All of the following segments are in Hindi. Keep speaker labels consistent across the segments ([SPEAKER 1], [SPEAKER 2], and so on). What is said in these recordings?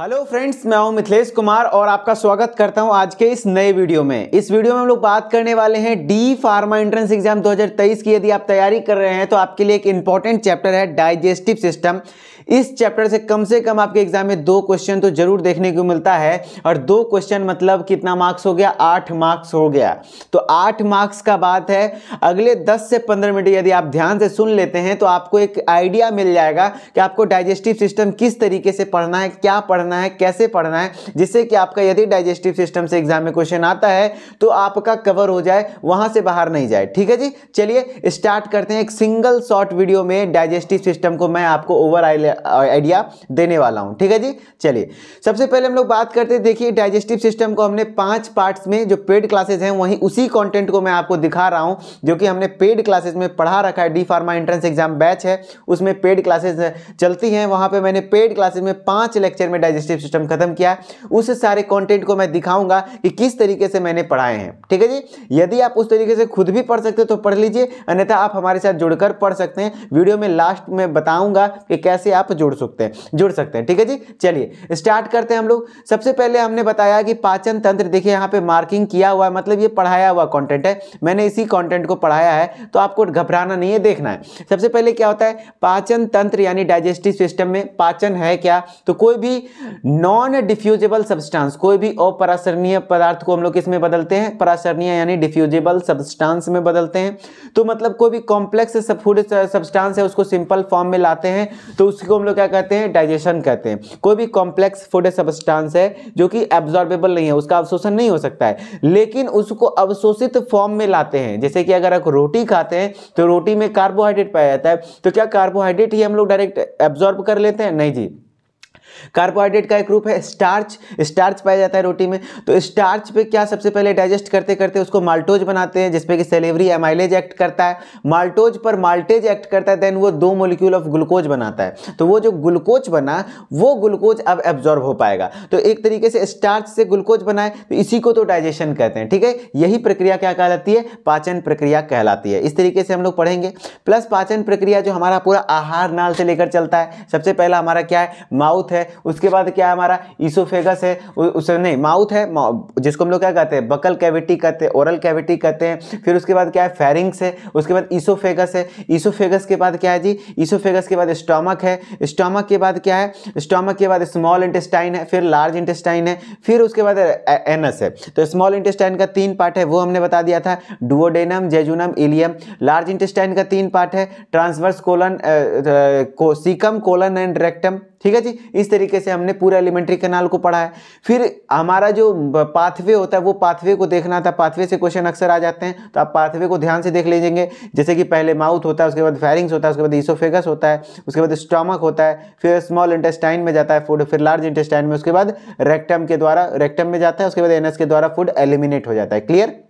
[SPEAKER 1] हेलो फ्रेंड्स मैं हूं मिथिलेश कुमार और आपका स्वागत करता हूं आज के इस नए वीडियो में इस वीडियो में हम लोग बात करने वाले हैं डी फार्मा एंट्रेंस एग्जाम 2023 की यदि आप तैयारी कर रहे हैं तो आपके लिए एक इम्पॉर्टेंट चैप्टर है डाइजेस्टिव सिस्टम इस चैप्टर से कम से कम आपके एग्जाम में दो क्वेश्चन तो जरूर देखने को मिलता है और दो क्वेश्चन मतलब कितना मार्क्स हो गया आठ मार्क्स हो गया तो आठ मार्क्स का बात है अगले दस से पंद्रह मिनट यदि आप ध्यान से सुन लेते हैं तो आपको एक आइडिया मिल जाएगा कि आपको डाइजेस्टिव सिस्टम किस तरीके से पढ़ना है क्या पढ़ना है कैसे पढ़ना है जिससे कि आपका यदि डाइजेस्टिव सिस्टम से एग्जाम में क्वेश्चन आता है तो आपका कवर हो जाए वहां से बाहर नहीं जाए ठीक है जी चलिए स्टार्ट करते हैं एक सिंगल शॉर्ट वीडियो में डाइजेस्टिव सिस्टम को मैं आपको ओवर आई आइडिया देने वाला हूँ ठीक है जी चलिए सबसे पहले हम लोग बात करते हैं देखिए डाइजेस्टिव सिस्टम को हमने पांच पार्ट्स में जो पेड क्लासेस हैं वहीं उसी कंटेंट को मैं आपको दिखा रहा हूँ जो कि हमने पेड क्लासेस में पढ़ा रखा है D pharma entrance exam batch है उसमें पेड क्लासेज चलती हैं वहाँ पर मैंने पेड क्लासेज में पाँच लेक्चर में डाइजेस्टिव सिस्टम खत्म किया है उस सारे कॉन्टेंट को मैं दिखाऊंगा कि किस तरीके से मैंने पढ़ाए हैं ठीक है जी यदि आप उस तरीके से खुद भी पढ़ सकते हो तो पढ़ लीजिए अन्यथा आप हमारे साथ जुड़कर पढ़ सकते हैं वीडियो में लास्ट में बताऊंगा कि कैसे आप आप जुड़ सकते हैं जुड़ सकते हैं ठीक है जी चलिए स्टार्ट करते हैं हम लोग सबसे पहले हमने बताया कि पाचन तंत्र देखिए यहाँ पे मार्किंग किया हुआ है मतलब ये पढ़ाया हुआ कॉन्टेंट है मैंने इसी कॉन्टेंट को पढ़ाया है तो आपको घबराना नहीं है देखना है सबसे पहले क्या होता है पाचन तंत्र यानी डाइजेस्टिव सिस्टम में पाचन है क्या तो कोई भी नॉन डिफ्यूजेबल सब्सटांस कोई भी अपरासरणीय पदार्थ को हम लोग किसमें बदलते हैं परासरणीय यानी डिफ्यूजेबल सब्सटांस में बदलते हैं तो मतलब कोई भी कॉम्प्लेक्स फूड सब्सटांस है उसको सिंपल फॉर्म में लाते हैं तो उसको हम लोग क्या कहते हैं डाइजेशन कहते हैं कोई भी कॉम्प्लेक्स फूड सबस्टांस है जो कि एब्जॉर्बेबल नहीं है उसका अवशोषण नहीं हो सकता है लेकिन उसको अवशोषित फॉर्म में लाते हैं जैसे कि अगर आप रोटी खाते हैं तो रोटी में कार्बोहाइड्रेट पाया जाता है तो क्या कार्बोहाइड्रेट ही हम लोग डायरेक्ट एब्जॉर्ब कर लेते हैं नहीं जी कार्बोहाइड्रेट का एक रूप है स्टार्च स्टार्च पाया जाता है रोटी में तो स्टार्च पे क्या सबसे पहले डाइजेस्ट करते करते उसको माल्टोज बनाते हैं जिसपे कि सेलेवरी एमाइलेज एक्ट करता है माल्टोज पर माल्टेज एक्ट करता है देन वो दो मोलिक्यूल ऑफ ग्लूकोज बनाता है तो वो जो ग्लूकोज बना वो ग्लूकोज अब एब्जॉर्ब हो पाएगा तो एक तरीके से स्टार्च से ग्लूकोज बनाए तो इसी को तो डाइजेशन कहते हैं ठीक है यही प्रक्रिया क्या कहलाती है पाचन प्रक्रिया कहलाती है इस तरीके से हम लोग पढ़ेंगे प्लस पाचन प्रक्रिया जो हमारा पूरा आहार नाल से लेकर चलता है सबसे पहला हमारा क्या है माउथ माउथ है उसके बाद क्या है हमारा ईसोफेगस है उस नहीं माउथ है जिसको हम लोग क्या कहते हैं बकल कैविटी कहते हैं ओरल कैविटी कहते हैं फिर उसके बाद क्या है फेरिंग्स है उसके बाद ईसोफेगस है ईसोफेगस के बाद क्या है जी ईसोफेगस के बाद स्टोमक है स्टोमक के बाद क्या है स्टोमक के बाद स्मॉल इंटेस्टाइन है फिर लार्ज इंटेस्टाइन है फिर उसके बाद एनस है तो स्मॉल इंटेस्टाइन का तीन पार्ट है वो हमने बता दिया था duodenum jejunum ileum large intestine का तीन पार्ट है transverse colon caecum colon and rectum ठीक है जी इस तरीके से हमने पूरा एलिमेंट्री कैनाल को पढ़ा है फिर हमारा जो पाथवे होता है वो पाथवे को देखना था पाथवे से क्वेश्चन अक्सर आ जाते हैं तो आप पाथवे को ध्यान से देख लीजिएंगे जैसे कि पहले माउथ होता है उसके बाद फेरिंग्स होता है उसके बाद ईसोफेगस होता है उसके बाद स्टॉमक होता है फिर स्मॉल इंटेस्टाइन में जाता है फूड फिर लार्ज इंटेस्टाइन में उसके बाद रेक्टम के द्वारा रेक्टम में जाता है उसके बाद एनएस के द्वारा फूड एलिमिनेट हो जाता है क्लियर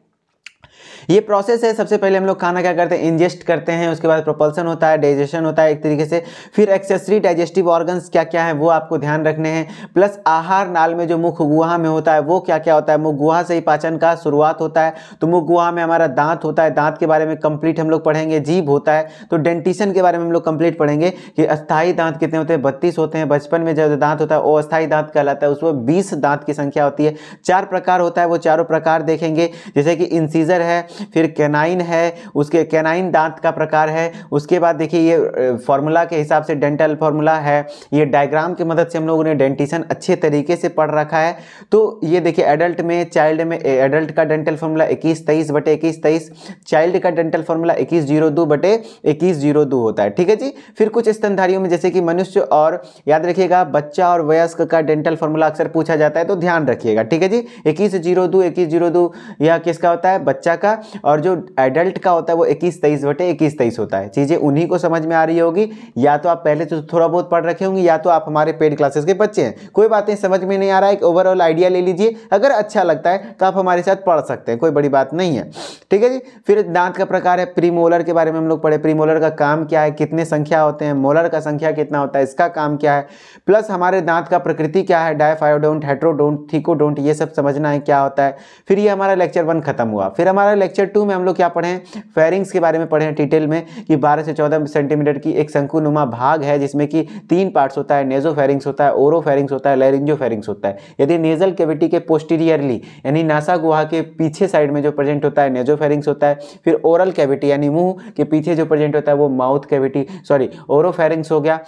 [SPEAKER 1] ये प्रोसेस है सबसे पहले हम लोग खाना क्या करते हैं इंजेस्ट करते हैं उसके बाद प्रोपल्सन होता है डाइजेशन होता है एक तरीके से फिर एक्सेसरी डाइजेस्टिव ऑर्गन्स क्या क्या है वो आपको ध्यान रखने हैं प्लस आहार नाल में जो मुख गुहा में होता है वो क्या क्या होता है मुख गुहा से ही पाचन का शुरुआत होता है तो मुख गुहा में हमारा दांत होता है दांत के बारे में कंप्लीट हम लोग पढ़ेंगे जीभ होता है तो डेंटिशन के बारे में हम लोग कंप्लीट पढ़ेंगे कि अस्थाई दांत कितने होते हैं बत्तीस होते हैं बचपन में जो दांत होता है वो अस्थाई दांत कहलाता है उसमें बीस दांत की संख्या होती है चार प्रकार होता है वो चारों प्रकार देखेंगे जैसे कि इंसीजर है फिर कैनाइन है उसके कैनाइन दांत का प्रकार है उसके बाद देखिए ये फॉर्मूला के हिसाब से डेंटल फार्मूला है ये डायग्राम की मदद से हम लोगों ने डेंटिशन अच्छे तरीके से पढ़ रखा है तो ये देखिए एडल्ट में चाइल्ड में एडल्ट का डेंटल फार्मूला इक्कीस तेईस बटे इक्कीस तेईस चाइल्ड का डेंटल फार्मूला इक्कीस जीरो दो बटे इक्कीस जीरो दो होता है ठीक है जी फिर कुछ स्तनधारियों में जैसे कि मनुष्य और याद रखिएगा बच्चा और वयस्क का डेंटल फार्मूला अक्सर पूछा जाता है तो ध्यान रखिएगा ठीक है जी इक्कीस जीरो दो इक्कीस जीरो दो यह किसका होता है बच्चा का का और जो एडल्ट का होता है वो इक्कीस तेईस बटे इक्कीस तेईस होता है चीज़ें उन्हीं को समझ में आ रही होगी या तो आप पहले तो थोड़ा बहुत पढ़ रखे होंगे या तो आप हमारे पेड क्लासेस के बच्चे हैं कोई बातें समझ में नहीं आ रहा है एक ओवरऑल आइडिया ले लीजिए अगर अच्छा लगता है तो आप हमारे साथ पढ़ सकते हैं कोई बड़ी बात नहीं है ठीक है जी फिर दांत का प्रकार है प्रीमोलर के बारे में हम लोग पढ़े प्रीमोलर का काम क्या है कितने संख्या होते हैं मोलर का संख्या कितना होता है इसका काम क्या है प्लस हमारे दांत का प्रकृति क्या है डायफायोडोंट हेट्रोडोंट थीकोडोंट ये सब समझना है क्या होता है फिर ये हमारा लेक्चर वन खत्म हुआ फिर हमारा लेक्चर टू में हम लोग क्या पढ़े हैं फेरिंग्स के बारे में पढ़े हैं डिटेल में कि बारह से चौदह सेंटीमीटर की एक शंकुनुमा भाग है जिसमें कि तीन पार्ट्स होता है नेजो फेरिंग्स होता है ओरो फेरिंग्स होता है लेरिंजो फेरिंग्स होता है यदि नेजल कैविटी के पोस्टीरियरली यानी नासा गुहा के पीछे साइड में जो प्रेजेंट होता है नेजो फेरिंग्स होता है फिर ओरल कैविटी यानी मुंह के पीछे जो प्रेजेंट होता है वो mouth cavity sorry oropharynx हो गया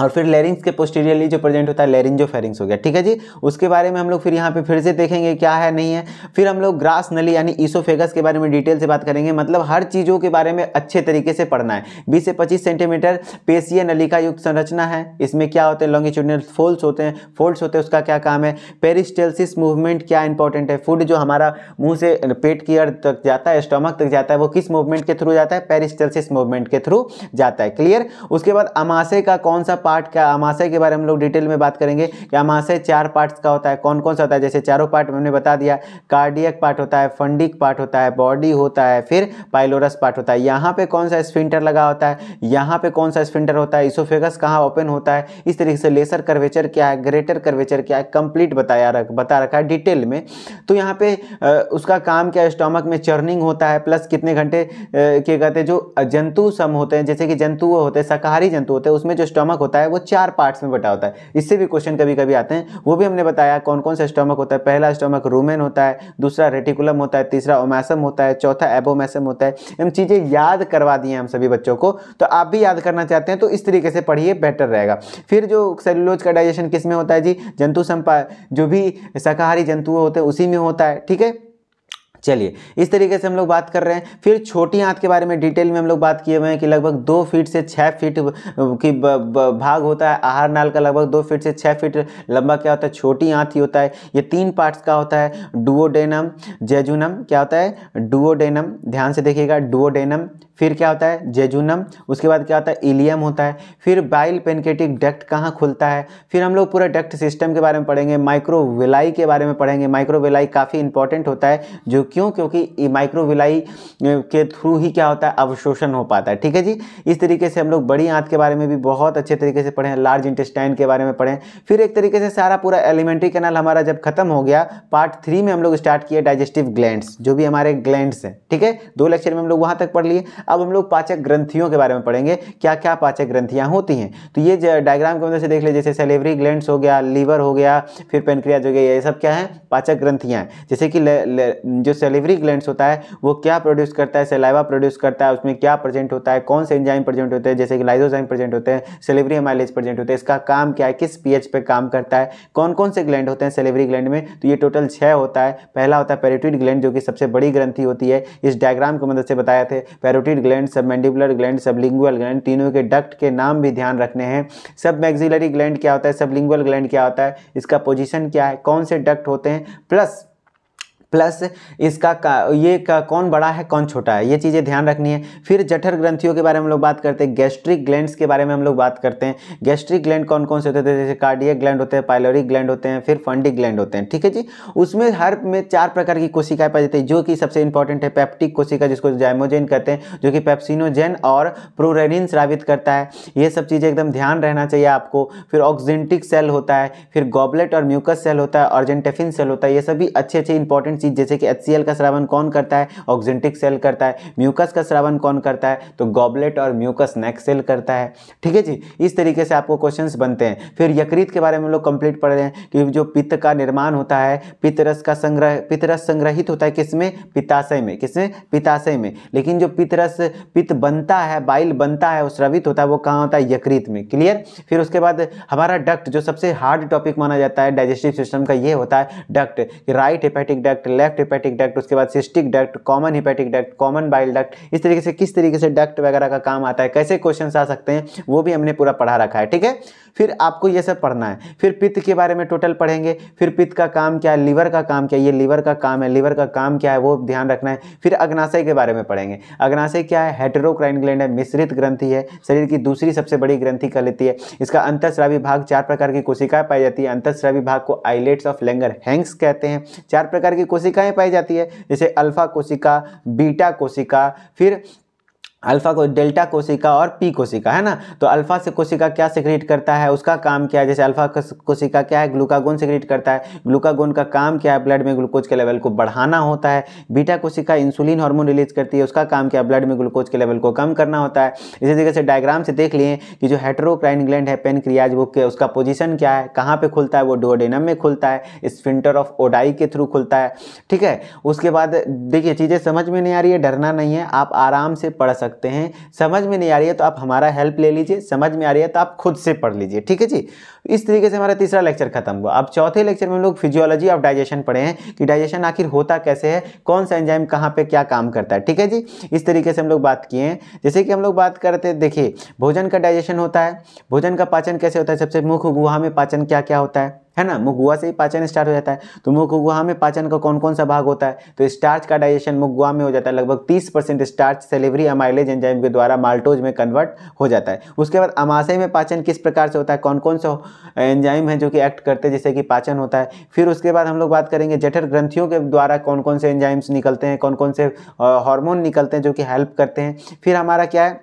[SPEAKER 1] और फिर लेरिंग्स के पोस्टीरियरली जो प्रेजेंट होता है जो फेरिंग्स हो गया ठीक है जी उसके बारे में हम लोग फिर यहाँ पे फिर से देखेंगे क्या है नहीं है फिर हम लोग ग्रास नली यानी ईसोफेगस के बारे में डिटेल से बात करेंगे मतलब हर चीज़ों के बारे में अच्छे तरीके से पढ़ना है बीस से पच्चीस सेंटीमीटर पेशीय नली का युक्त संरचना है इसमें क्या होते हैं लॉन्गिट्यूडियल फोल्ड्स होते हैं फोल्ड्स होते हैं उसका क्या काम है पेरिस्टेल्सिस मूवमेंट क्या इंपॉर्टेंट है फूड जो हमारा मुँह से पेट की अर्थ तक जाता है स्टमक तक जाता है वो किस मूवमेंट के थ्रू जाता है पेरिस्टेल्सिस मूवमेंट के थ्रू जाता है क्लियर उसके बाद अमाशे का कौन सा पार्ट का अमाशय के बारे में हम लोग डिटेल में बात करेंगे कि अमाशय चार पार्ट्स का होता है कौन कौन सा होता है जैसे चारों पार्ट हमने बता दिया कार्डियक पार्ट होता है फंडिक पार्ट होता है बॉडी होता है फिर पाइलोरस पार्ट होता है यहाँ पर कौन सा स्फिंटर लगा होता है यहाँ पर कौन सा स्फिंटर होता है इसोफेगस कहाँ ओपन होता है इस तरीके से लेसर कर्वेचर क्या है ग्रेटर कर्वेचर क्या है कंप्लीट बताया रख बता रखा है डिटेल में तो यहाँ पर उसका काम क्या स्टोमक में चर्निंग होता है प्लस कितने घंटे के कहते हैं जो जंतु सम होते हैं जैसे कि जंतु होते हैं शाकाहारी जंतु होते हैं उसमें जो स्टोमक होता है होता है वो चार पार्ट्स में बटा होता है इससे भी क्वेश्चन कभी कभी आते हैं वो भी हमने बताया कौन कौन सा स्टोमक होता है पहला स्टोमक रूमेन होता है दूसरा रेटिकुलम होता है तीसरा ओमैसम होता है चौथा एबोमैसम होता है हम चीज़ें याद करवा दिए हम सभी बच्चों को तो आप भी याद करना चाहते हैं तो इस तरीके से पढ़िए बेटर रहेगा फिर जो सेलुलोज का डाइजेशन किस में होता है जी जंतु संपा जो भी शाकाहारी जंतु होते हैं उसी में होता है ठीक है चलिए इस तरीके से हम लोग बात कर रहे हैं फिर छोटी आंत के बारे में डिटेल में हम लोग बात किए हुए हैं कि लगभग दो फीट से छः फीट की भाग होता है आहार नाल का लगभग दो फीट से छः फीट लंबा क्या होता है छोटी आंत ही होता है ये तीन पार्ट्स का होता है डुओडेनम जेजुनम क्या होता है डुओडेनम ध्यान से देखिएगा डुओडेनम फिर क्या होता है जेजुनम उसके बाद क्या होता है इलियम होता है फिर बाइल पेनकेटिक डक्ट कहाँ खुलता है फिर हम लोग पूरा डक्ट सिस्टम के बारे में पढ़ेंगे माइक्रोवेलाई के बारे में पढ़ेंगे माइक्रोवेलाई काफ़ी इंपॉर्टेंट होता है जो क्यों क्योंकि माइक्रोविलाई के थ्रू ही क्या होता है अवशोषण हो पाता है ठीक है जी इस तरीके से हम लोग बड़ी आंत के बारे में भी बहुत अच्छे तरीके से पढ़ें लार्ज इंटेस्टाइन के बारे में पढ़े फिर एक तरीके से सारा पूरा एलिमेंट्री कैनल हमारा जब खत्म हो गया पार्ट थ्री में हम लोग स्टार्ट किए डाइजेस्टिव ग्लैंड्स जो भी हमारे ग्लैंड्स हैं ठीक है दो लेक्चर में हम लोग वहां तक पढ़ लिए अब हम लोग पाचक ग्रंथियों के बारे में पढ़ेंगे क्या क्या पाचक ग्रंथियां होती हैं तो ये डायग्राम की मदद से देख लीजिए जैसे सेलेवरी ग्लैंड हो गया लीवर हो गया फिर पेनक्रियाज हो गया ये सब क्या है पाचक ग्रंथियां जैसे कि जो सेलिवरी ग्लैंड होता है वो क्या प्रोड्यूस करता है सेलाइवा प्रोड्यूस करता है उसमें क्या प्रेजेंट होता है कौन से एंजाइम प्रेजेंट होते हैं जैसे कि लाइजोजाइम प्रेजेंट होते हैं सेलिवरी हमाइलेज प्रेजेंट होते हैं इसका काम क्या है किस पीएच पे काम करता है कौन कौन से ग्लैंड होते हैं सेलिवरी ग्लैंड में तो ये टोटल छः होता है पहला होता है पेरोटिड ग्लैंड जो कि सबसे बड़ी ग्रंथी होती है इस डायग्राम की मदद से बताया थे parotid gland submandibular gland sublingual gland तीनों के डक्ट के नाम भी ध्यान रखने हैं सब मैग्जिलरी ग्लैंड क्या होता है सब लिंगुअल ग्लैंड क्या होता है इसका पोजिशन क्या है कौन से डक्ट होते हैं प्लस प्लस इसका का, ये का, कौन बड़ा है कौन छोटा है ये चीज़ें ध्यान रखनी है फिर जठर ग्रंथियों के बारे में हम लोग बात करते हैं गैस्ट्रिक ग्लैंड्स के बारे में हम लोग बात करते हैं गैस्ट्रिक ग्लैंड कौन कौन से होते हैं जैसे कार्डियक ग्लैंड होते हैं पायलोरिक ग्लैंड होते हैं फिर फंडिक ग्लैंड होते हैं ठीक है जी उसमें हर में चार प्रकार की कोशिकाएं पाई जाती है जो कि सबसे इंपॉर्टेंट है पैप्टिक कोशिका जिसको जैमोजेन कहते हैं जो कि पैप्सिनोजेन और प्रोरेनिन स्रावित करता है ये सब चीज़ें एकदम ध्यान रहना चाहिए आपको फिर ऑक्जेंटिक सेल होता है फिर गॉबलेट और म्यूकस सेल होता है ऑर्जेंटेफिन सेल होता है ये सभी अच्छे अच्छे इंपॉर्टेंट इंपॉर्टेंट चीज़ जैसे कि एच का श्रावण कौन करता है ऑक्जेंटिक सेल करता है म्यूकस का श्रावण कौन करता है तो गॉबलेट और म्यूकस नेक सेल करता है ठीक है जी इस तरीके से आपको क्वेश्चन बनते हैं फिर यकृत के बारे में लोग कंप्लीट पढ़ रहे हैं कि जो पित्त का निर्माण होता है पितरस का संग्रह पितरस संग्रहित होता है किसमें पिताशय में किसमें पिताशय में लेकिन जो पितरस पित्त बनता है बाइल बनता है वो श्रवित होता है वो कहाँ होता है यकृत में क्लियर फिर उसके बाद हमारा डक्ट जो सबसे हार्ड टॉपिक माना जाता है डाइजेस्टिव सिस्टम का ये होता है duct right hepatic duct left hepatic duct उसके बाद cystic duct common hepatic duct common bile duct इस तरीके से किस तरीके से डक्ट वगैरह का काम आता है कैसे क्वेश्चन आ सकते हैं वो भी हमने पूरा पढ़ा रखा है ठीक है फिर आपको ये सब पढ़ना है फिर पित्त के बारे में टोटल पढ़ेंगे फिर पित्त का काम क्या है लीवर का काम क्या है ये लीवर का काम है लीवर का काम क्या है वो ध्यान रखना है फिर अग्नाशय के बारे में पढ़ेंगे अग्नाशय क्या है हेटेरोक्राइन ग्लैंड है मिश्रित ग्रंथि है शरीर की दूसरी सबसे बड़ी ग्रंथि कर लेती है इसका अंतस्रावी भाग चार प्रकार की कोशिकाएं पाई जाती है अंतस्रावी भाग को आईलेट्स ऑफ लेंगर हैंग्स कहते हैं चार प्रकार की कोशिकाएं पाई जाती है जैसे अल्फा कोशिका बीटा कोशिका फिर अल्फा को डेल्टा कोशिका और पी कोशिका है ना तो अल्फा से कोशिका क्या सिक्रेट करता है उसका काम क्या है जैसे अल्फा कोशिका क्या है ग्लूकागोन सिक्रेट करता है ग्लूकागोन का काम क्या है ब्लड में ग्लूकोज के लेवल को बढ़ाना होता है बीटा कोशिका इंसुलिन हार्मोन रिलीज करती है उसका काम क्या है ब्लड में ग्लूकोज के लेवल को कम करना होता है इसी तरीके से डायग्राम से देख लिए कि जो हेट्रोक्राइन ग्लैंड है पेन क्रियाज वो के उसका पोजिशन क्या है कहाँ पर खुलता है वो डोडेनम में खुलता है स्फिंटर ऑफ ओडाई के थ्रू खुलता है ठीक है उसके बाद देखिए चीज़ें समझ में नहीं आ रही है डरना नहीं है आप आराम से पढ़ सकते सकते हैं समझ में नहीं आ रही है तो आप हमारा हेल्प ले लीजिए समझ में आ रही है तो आप खुद से पढ़ लीजिए ठीक है जी इस तरीके से हमारा तीसरा लेक्चर खत्म हुआ अब चौथे लेक्चर में हम लोग फिजियोलॉजी ऑफ डाइजेशन पढ़े हैं कि डाइजेशन आखिर होता कैसे है कौन सा एंजाइम कहाँ पर क्या काम करता है ठीक है जी इस तरीके से हम लोग बात किए हैं जैसे कि हम लोग बात करते देखिए भोजन का डाइजेशन होता है भोजन का पाचन कैसे होता है सबसे मुख्य गुहा में पाचन क्या क्या होता है है ना मुखगुआ से ही पाचन स्टार्ट हो जाता है तो मुखगुआ में पाचन का कौन कौन सा भाग होता है तो स्टार्च का डाइजेशन मुखगुआ में हो जाता है लगभग तीस percent starch salivary amylase enzyme के द्वारा माल्टोज में कन्वर्ट हो जाता है उसके बाद अमाशय में पाचन किस प्रकार से होता है कौन कौन सा एंजाइम है जो कि एक्ट करते हैं जैसे कि पाचन होता है फिर उसके बाद हम लोग बात करेंगे जठर ग्रंथियों के द्वारा कौन कौन से एंजाइम्स निकलते हैं कौन कौन से हॉर्मोन निकलते हैं जो कि हेल्प करते हैं फिर हमारा क्या है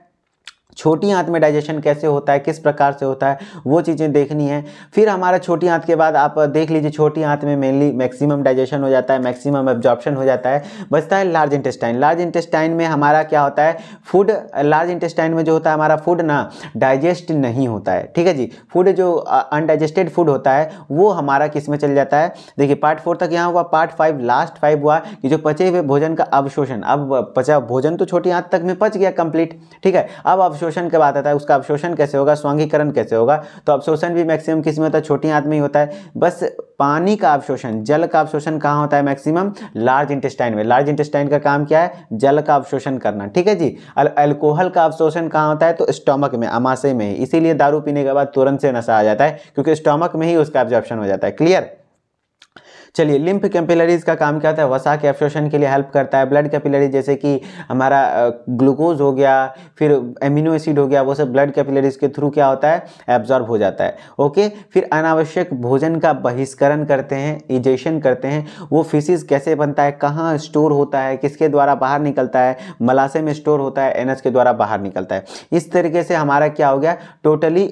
[SPEAKER 1] छोटी आंत में डाइजेशन कैसे होता है किस प्रकार से होता है वो चीज़ें देखनी है फिर हमारा छोटी आंत के बाद आप देख लीजिए छोटी आंत में मेनली मैक्सिमम डाइजेशन हो जाता है मैक्सिमम एब्जॉर्प्शन हो जाता है बचता है लार्ज इंटेस्टाइन लार्ज इंटेस्टाइन में हमारा क्या होता है फूड लार्ज इंटेस्टाइन में जो होता है हमारा फूड ना डाइजेस्ट नहीं होता है ठीक है जी फूड जो अनडाइजेस्टेड फूड होता है वो हमारा किस में चल जाता है देखिए पार्ट फोर तक यहाँ हुआ पार्ट फाइव लास्ट फाइव हुआ कि जो पचे हुए भोजन का अवशोषण अब पचा भोजन तो छोटी आंत तक में पच गया कंप्लीट ठीक है अब अवशोषण अवशोषण की बात आता है उसका अवशोषण कैसे होगा स्वांगीकरण कैसे होगा तो अवशोषण भी मैक्सिमम किस में होता है छोटी आंत में ही होता है बस पानी का अवशोषण जल का अवशोषण कहाँ होता है मैक्सिमम लार्ज इंटेस्टाइन में लार्ज इंटेस्टाइन का काम क्या है जल का अवशोषण करना ठीक है जी अल्कोहल का अवशोषण कहाँ होता है तो स्टोमक में अमाशय में इसीलिए दारू पीने के बाद तुरंत से नशा आ जाता है क्योंकि स्टोमक में ही उसका ऑब्जॉर्प्शन हो जाता है क्लियर चलिए लिम्फ कैपिलरीज का काम क्या होता है वसा के एब्सॉर्शन के लिए हेल्प करता है ब्लड कैपिलरी जैसे कि हमारा ग्लूकोज हो गया फिर एमिनो एसिड हो गया वो सब ब्लड कैपिलरीज के थ्रू क्या होता है एब्जॉर्ब हो जाता है ओके फिर अनावश्यक भोजन का बहिष्करण करते हैं इजेशन करते हैं वो फिशिज कैसे बनता है कहाँ स्टोर होता है किसके द्वारा बाहर निकलता है मलासे में स्टोर होता है एनएच के द्वारा बाहर निकलता है इस तरीके से हमारा क्या हो गया टोटली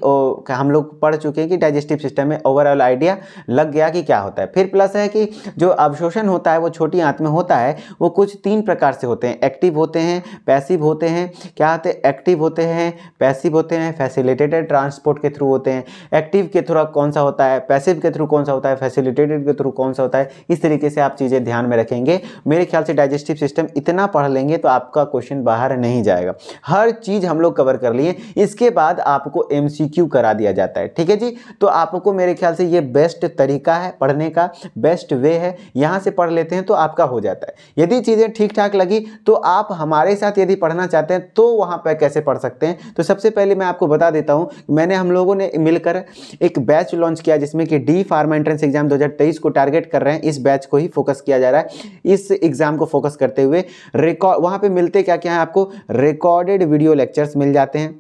[SPEAKER 1] हम लोग पढ़ चुके हैं कि डाइजेस्टिव सिस्टम में ओवरऑल आइडिया लग गया कि क्या होता है फिर प्लस है कि जो अवशोषण होता है वो छोटी आंत में होता है वो कुछ तीन प्रकार से होते हैं एक्टिव होते हैं पैसिव होते हैं क्या होते हैं एक्टिव होते हैं पैसिव होते हैं फैसिलिटेटेड ट्रांसपोर्ट के थ्रू होते हैं एक्टिव के थ्रू कौन सा होता है पैसिव के थ्रू कौन सा होता है फैसिलिटेटेड के थ्रू कौन सा होता है इस तरीके से आप चीज़ें ध्यान में रखेंगे मेरे ख्याल से डाइजेस्टिव सिस्टम इतना पढ़ लेंगे तो आपका क्वेश्चन बाहर नहीं जाएगा हर चीज़ हम लोग कवर कर लिए इसके बाद आपको एम करा दिया जाता है ठीक है जी तो आपको मेरे ख्याल से ये बेस्ट तरीका है पढ़ने का बेस्ट बेस्ट वे है यहाँ से पढ़ लेते हैं तो आपका हो जाता है यदि चीज़ें ठीक ठाक लगी तो आप हमारे साथ यदि पढ़ना चाहते हैं तो वहाँ पर कैसे पढ़ सकते हैं तो सबसे पहले मैं आपको बता देता हूँ मैंने हम लोगों ने मिलकर एक बैच लॉन्च किया जिसमें कि डी फार्मा एंट्रेंस एग्जाम दो को टारगेट कर रहे हैं इस बैच को ही फोकस किया जा रहा है इस एग्ज़ाम को फोकस करते हुए रिकॉर्ड वहाँ पर मिलते क्या क्या है आपको रिकॉर्डेड वीडियो लेक्चर्स मिल जाते हैं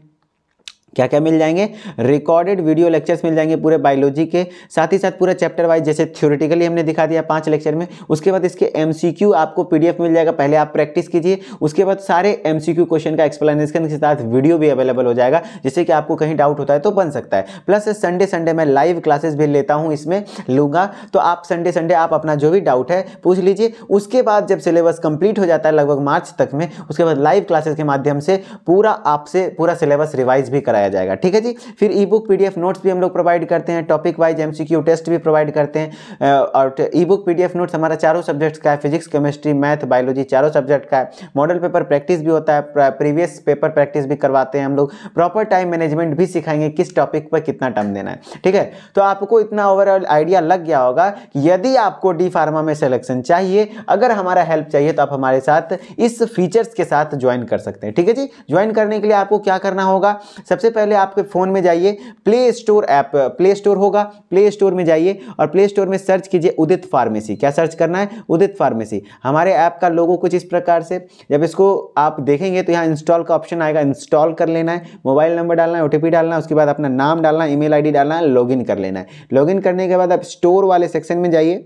[SPEAKER 1] क्या क्या मिल जाएंगे रिकॉर्डेड वीडियो लेक्चर्स मिल जाएंगे पूरे बायोलॉजी के साथ ही साथ पूरा चैप्टर वाइज जैसे थ्योरेटिकली हमने दिखा दिया पांच लेक्चर में उसके बाद इसके एमसीक्यू आपको पीडीएफ मिल जाएगा पहले आप प्रैक्टिस कीजिए उसके बाद सारे एमसीक्यू क्वेश्चन का एक्सप्लेनेशन के साथ वीडियो भी अवेलेबल हो जाएगा जिससे कि आपको कहीं डाउट होता है तो बन सकता है प्लस संडे संडे मैं लाइव क्लासेस भी लेता हूँ इसमें लूँगा तो आप संडे संडे आप अपना जो भी डाउट है पूछ लीजिए उसके बाद जब सिलेबस कंप्लीट हो जाता है लगभग मार्च तक में उसके बाद लाइव क्लासेस के माध्यम से पूरा आपसे पूरा सिलेबस रिवाइज भी कराया बताया जाएगा ठीक है जी फिर ई बुक पी नोट्स भी हम लोग प्रोवाइड करते हैं टॉपिक वाइज एम टेस्ट भी प्रोवाइड करते हैं और ई बुक पी नोट्स हमारा चारों सब्जेक्ट्स का है फिजिक्स केमिस्ट्री मैथ बायोलॉजी चारों सब्जेक्ट का है मॉडल पेपर प्रैक्टिस भी होता है प्रीवियस पेपर प्रैक्टिस भी करवाते हैं हम लोग प्रॉपर टाइम मैनेजमेंट भी सिखाएंगे किस टॉपिक पर कितना टर्म देना है ठीक है तो आपको इतना ओवरऑल आइडिया लग गया होगा कि यदि आपको डी फार्मा में सिलेक्शन चाहिए अगर हमारा हेल्प चाहिए तो आप हमारे साथ इस फीचर्स के साथ ज्वाइन कर सकते हैं ठीक है जी ज्वाइन करने के लिए आपको क्या करना होगा सबसे पहले आपके फ़ोन में जाइए play store app play store होगा प्ले स्टोर में जाइए और प्ले स्टोर में सर्च कीजिए उदित फार्मेसी क्या सर्च करना है उदित फार्मेसी हमारे ऐप का लोगो कुछ इस प्रकार से जब इसको आप देखेंगे तो यहाँ इंस्टॉल का ऑप्शन आएगा इंस्टॉल कर लेना है मोबाइल नंबर डालना है ओ डालना है उसके बाद अपना नाम डालना है ई मेल डालना है लॉग कर लेना है लॉग करने के बाद आप स्टोर वाले सेक्शन में जाइए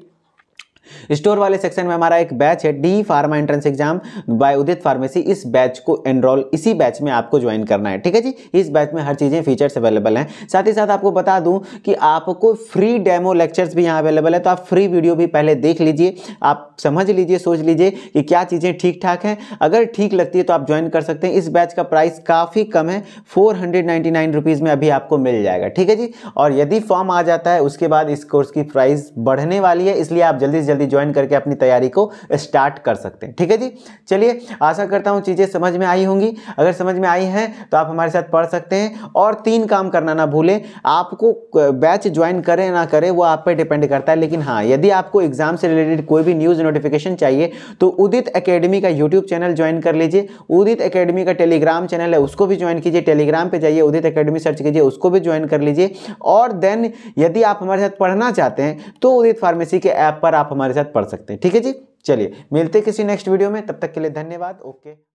[SPEAKER 1] स्टोर वाले सेक्शन में हमारा एक बैच है D pharma entrance exam by Udit pharmacy इस बैच को एनरोल इसी बैच में आपको ज्वाइन करना है ठीक है जी इस बैच में हर चीज़ें फीचर्स अवेलेबल हैं साथ ही साथ आपको बता दूं कि आपको फ्री डेमो लेक्चर्स भी यहाँ अवेलेबल है तो आप फ्री वीडियो भी पहले देख लीजिए आप समझ लीजिए सोच लीजिए कि क्या चीज़ें ठीक ठाक हैं अगर ठीक लगती है तो आप ज्वाइन कर सकते हैं इस बैच का प्राइस काफ़ी कम है फोर हंड्रेड में अभी आपको मिल जाएगा ठीक है जी और यदि फॉर्म आ जाता है उसके बाद इस कोर्स की प्राइस बढ़ने वाली है इसलिए आप जल्दी से जल्दी जल्दी ज्वाइन करके अपनी तैयारी को स्टार्ट कर सकते हैं ठीक है जी चलिए आशा करता हूँ चीज़ें समझ में आई होंगी अगर समझ में आई हैं तो आप हमारे साथ पढ़ सकते हैं और तीन काम करना ना भूलें आपको बैच ज्वाइन करें ना करें वो आप पर डिपेंड करता है लेकिन हाँ यदि आपको एग्जाम से रिलेटेड कोई भी न्यूज़ नोटिफिकेशन चाहिए तो उदित अकेडमी का यूट्यूब चैनल ज्वाइन कर लीजिए उदित अकेडमी का टेलीग्राम चैनल है उसको भी ज्वाइन कीजिए टेलीग्राम पर जाइए उदित अकेडमी सर्च कीजिए उसको भी ज्वाइन कर लीजिए और देन यदि आप हमारे साथ पढ़ना चाहते हैं तो उदित फार्मेसी के ऐप पर आप हमारे हमारे साथ पढ़ सकते हैं ठीक है जी चलिए मिलते किसी नेक्स्ट वीडियो में तब तक के लिए धन्यवाद ओके